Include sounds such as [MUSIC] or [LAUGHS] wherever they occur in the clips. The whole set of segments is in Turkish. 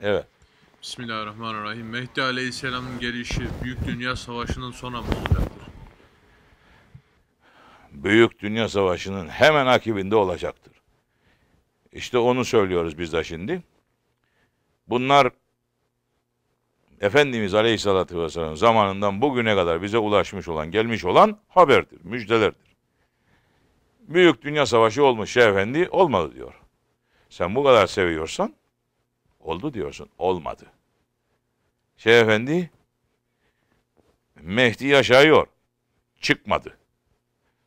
Evet. Bismillahirrahmanirrahim. Mehdi Aleyhisselam'ın gelişi Büyük Dünya Savaşı'nın sona mı olacaktır. Büyük Dünya Savaşı'nın hemen akibinde olacaktır. İşte onu söylüyoruz biz de şimdi. Bunlar Efendimiz Aleyhisselatü Vesselam zamanından bugüne kadar bize ulaşmış olan, gelmiş olan haberdir, müjdelerdir. Büyük Dünya Savaşı olmuş Şeyh efendi olmadı diyor. Sen bu kadar seviyorsan Oldu diyorsun. Olmadı. Şeyh Efendi Mehdi yaşıyor. Çıkmadı.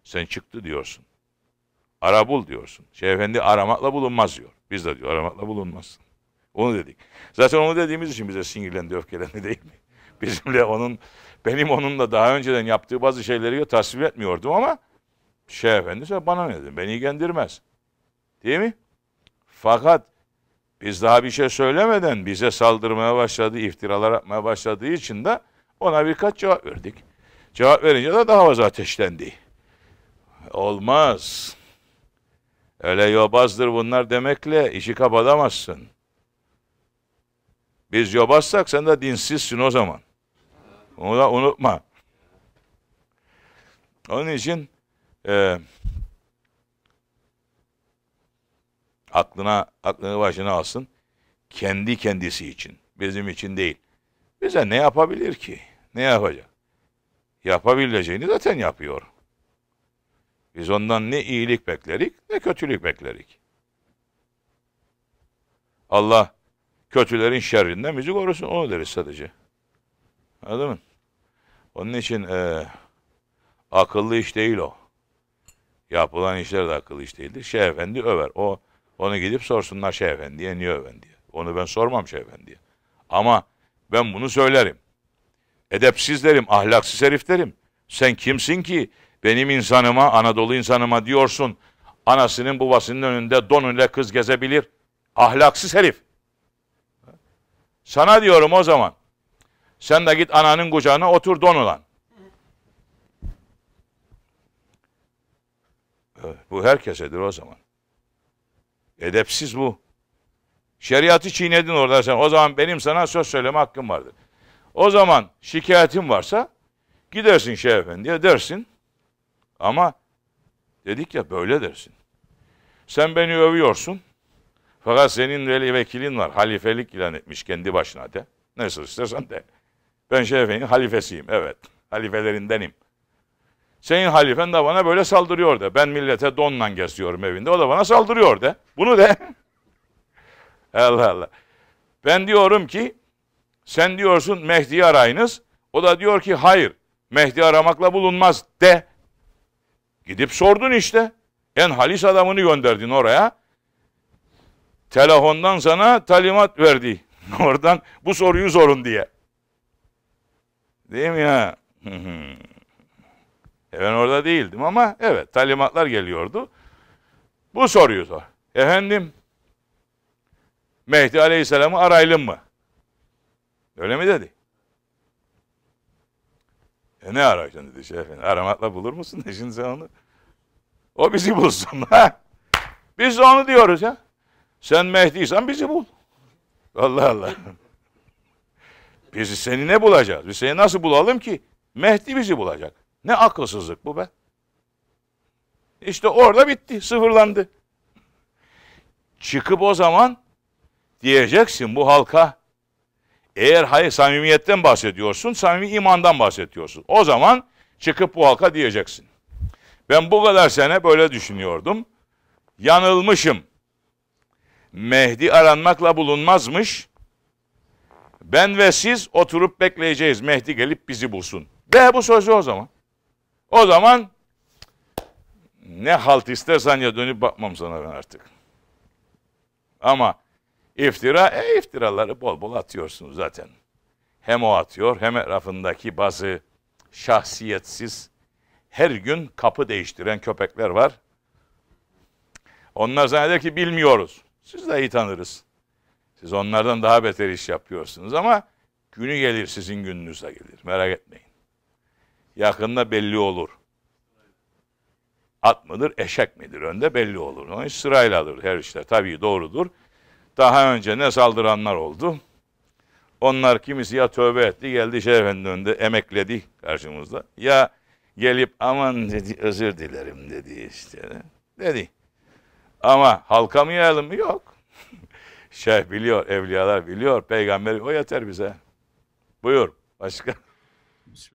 Sen çıktı diyorsun. Ara bul diyorsun. Şeyh Efendi aramakla bulunmaz diyor. Biz de diyor aramakla bulunmazsın. Onu dedik. Zaten onu dediğimiz için bize sinirlendi, öfkelendi değil mi? Bizimle onun, benim onunla daha önceden yaptığı bazı şeyleri tasvir etmiyordum ama Şeyh Efendi bana ne dedi? Beni ilgilendirmez. Değil mi? Fakat biz daha bir şey söylemeden bize saldırmaya başladı, iftiralar atmaya başladığı için de ona birkaç cevap verdik. Cevap verince de daha fazla ateşlendi. Olmaz. Öyle yobazdır bunlar demekle işi kapatamazsın. Biz yobazsak sen de dinsizsin o zaman. Onu da unutma. Onun için e, Aklına, aklını başına alsın. Kendi kendisi için. Bizim için değil. Bize ne yapabilir ki? Ne yapacak? Yapabileceğini zaten yapıyor. Biz ondan ne iyilik beklerik ne kötülük beklerik. Allah kötülerin şerrinden bizi korusun. Onu deriz sadece. Anladın mı? Onun için e, akıllı iş değil o. Yapılan işler de akıllı iş değildir. Şeyh Efendi över. O onu gidip sorsunlar Şeyh Efendi'ye, Niye Efendi'ye. Onu ben sormam Şeyh Efendi'ye. Ama ben bunu söylerim. Edepsiz derim, ahlaksız herif derim. Sen kimsin ki benim insanıma, Anadolu insanıma diyorsun, anasının babasının önünde donunla kız gezebilir. Ahlaksız herif. Sana diyorum o zaman. Sen de git ananın kucağına otur don ulan. Evet, bu herkesedir o zaman. Edepsiz bu. Şeriatı çiğnedin orada sen. O zaman benim sana söz söyleme hakkım vardır. O zaman şikayetin varsa gidersin Şeyh Efendi'ye dersin. Ama dedik ya böyle dersin. Sen beni övüyorsun. Fakat senin veli vekilin var. Halifelik ilan etmiş kendi başına de. Nasıl istersen de. Ben Şeyh Efendi'nin halifesiyim. Evet. Halifelerindenim. Senin halifen de bana böyle saldırıyor de. Ben millete donla geziyorum evinde. O da bana saldırıyor de. Bunu de. [LAUGHS] Allah Allah. Ben diyorum ki sen diyorsun Mehdi'yi arayınız. O da diyor ki hayır. Mehdi aramakla bulunmaz de. Gidip sordun işte. En halis adamını gönderdin oraya. Telefondan sana talimat verdi. [LAUGHS] Oradan bu soruyu sorun diye. Değil mi ya? E ben orada değildim ama evet talimatlar geliyordu. Bu soruyu sor. Efendim Mehdi Aleyhisselam'ı arayalım mı? Öyle mi dedi? E ne arayacaksın dedi şey efendim. Aramakla bulur musun [LAUGHS] şimdi sen onu? O bizi bulsun. [LAUGHS] Ha? Biz de onu diyoruz ya. Sen Mehdi'ysen bizi bul. Allah Allah. Biz seni ne bulacağız? Biz seni nasıl bulalım ki? Mehdi bizi bulacak. Ne akılsızlık bu be. İşte orada bitti, sıfırlandı. Çıkıp o zaman diyeceksin bu halka. Eğer hayır samimiyetten bahsediyorsun, samimi imandan bahsediyorsun. O zaman çıkıp bu halka diyeceksin. Ben bu kadar sene böyle düşünüyordum. Yanılmışım. Mehdi aranmakla bulunmazmış. Ben ve siz oturup bekleyeceğiz. Mehdi gelip bizi bulsun. De bu sözü o zaman. O zaman ne halt istersen ya dönüp bakmam sana ben artık. Ama iftira, e iftiraları bol bol atıyorsunuz zaten. Hem o atıyor hem etrafındaki bazı şahsiyetsiz her gün kapı değiştiren köpekler var. Onlar zanneder ki bilmiyoruz. Siz de iyi tanırız. Siz onlardan daha beter iş yapıyorsunuz ama günü gelir sizin gününüze gelir. Merak etmeyin yakında belli olur. At mıdır, eşek midir önde belli olur. Onun için sırayladır her işte. Tabii doğrudur. Daha önce ne saldıranlar oldu. Onlar kimisi ya tövbe etti, geldi Şeyh Efendi önünde emekledi karşımızda. Ya gelip aman dedi özür dilerim dedi işte. Dedi. Ama halka mı yayalım mı? Yok. [LAUGHS] Şeyh biliyor, evliyalar biliyor, peygamber o yeter bize. Buyur. Başka.